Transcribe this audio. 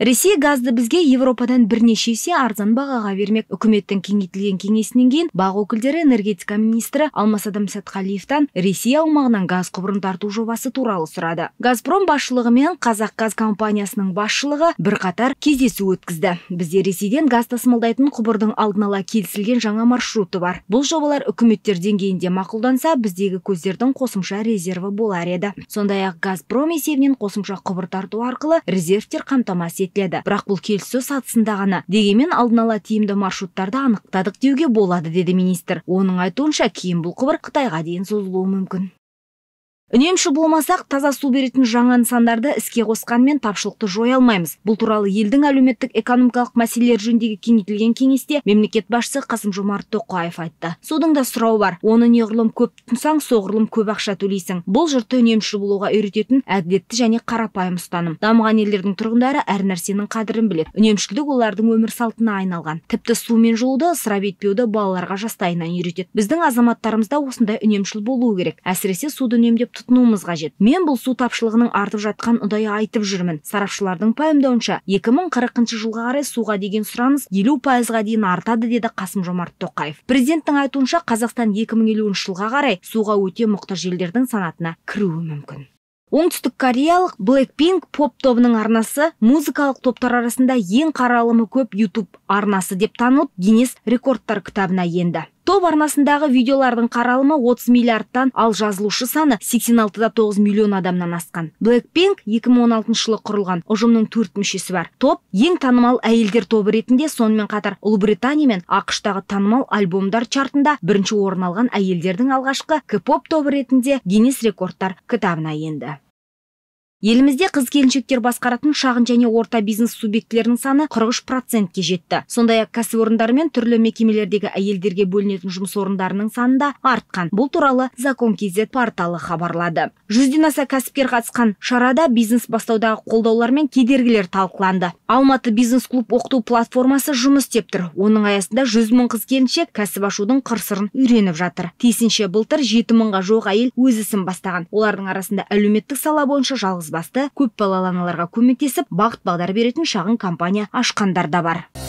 ресей газды бізге европадан бірнеше есе арзан бағаға бермек үкіметтің кеңейтілген кеңесінен кейін бақ өкілдері энергетика министрі алмас адамсатқалиевтан ресей аумағынан газ құбырын тарту жобасы туралы сұрады газпром басшылығы мен қазақгаз компаниясының басшылығы бірқатар кездесу өткізді бізде ресейден газ тасымалдайтын құбырдың алдын ала келісілген жаңа маршруты бар бұл жобалар үкіметтер деңгейінде мақұлданса біздегі көздердің қосымша резерві болар еді сондай ақ газпром есебінен қосымша құбыр тарту арқылы резервтер қамтамасыз бірақ бұл келісу сатысында ғана дегенмен алдын ала тиімді маршруттарды анықтадық деуге болады деді министр оның айтуынша кейін бұл құбыр қытайға дейін созылуы мүмкін үнемші болмасақ таза су беретін жаңа нысандарды іске қосқанмен тапшылықты жоя алмаймыз бұл туралы елдің әлеуметтік экономикалық мәселелер жөніндегі кеңейтілген кеңесте мемлекет басшысы қасым жомарт тоқаев айтты судың да сұрауы бар оны неғұрлым көп тұтынсаң соғұрлым көп ақша төлейсің бұл жұртты үнемшіл болуға үйрететін әділетті және қарапайым ұстаным дамыған елдердің тұрғындары әр нәрсенің қадірін біледі үнемшілдік олардың өмір салтына айналған тіпті мен жылуды ысырап етпеуді балаларға жастайынан үйретеді біздің азаматтарымыз да осындай үнемшіл болуы керек әсіресе суды үнемдеп тұтынуымыз қажет мен бұл су тапшылығының артып жатқан ұдайы айтып жүрмін сарапшылардың пайымдауынша 2040 жылға қарай суға деген сұраныс елу пайызға дейін артады деді қасым жомарт тоқаев президенттің айтуынша қазақстан 2050 жылға қарай суға өте мұқтаж елдердің санатына кіруі мүмкін оңтүстік кореялық Blackpink поп тобының арнасы музыкалық топтар арасында ең қаралымы көп YouTube арнасы деп танылып Гиннес рекордтар кітабына енді топ арнасындағы видеолардың қаралымы 30 миллиардтан ал жазылушы саны 86.9 миллион адамнан асқан Blackpink 2016 жылы құрылған ұжымның төрт мүшесі бар топ ең танымал әйелдер тобы ретінде сонымен қатар ұлыбритания мен ақыштағы танымал альбомдар чартында бірінші орын алған әйелдердің алғашқы k поп тобы ретінде гиннес рекордтар кітабына енді елімізде қыз келіншектер басқаратын шағын және орта бизнес субъектілерінің саны 43 процентке жетті сондай ақ кәсіпорындар мен түрлі мекемелердегі әйелдерге бөлінетін жұмыс орындарының саны да артқан бұл туралы закон kz порталы хабарлады жүзден аса кәсіпкер қатысқан шарада бизнес бастаудағы қолдаулар мен кедергілер талқыланды алматы бизнес клуб оқыту платформасы жұмыс істеп тұр оның аясында жүз мың қыз келіншек кәсіп ашудың қыр сырын үйреніп жатыр тиісінше былтыр жеті мыңға жуық әйел өз ісін бастаған олардың арасында әлеуметтік сала бойынша жалғыз жалғызбасты көпбалалы аналарға көмектесіп бағыт бағдар беретін шағын компания ашқандар да бар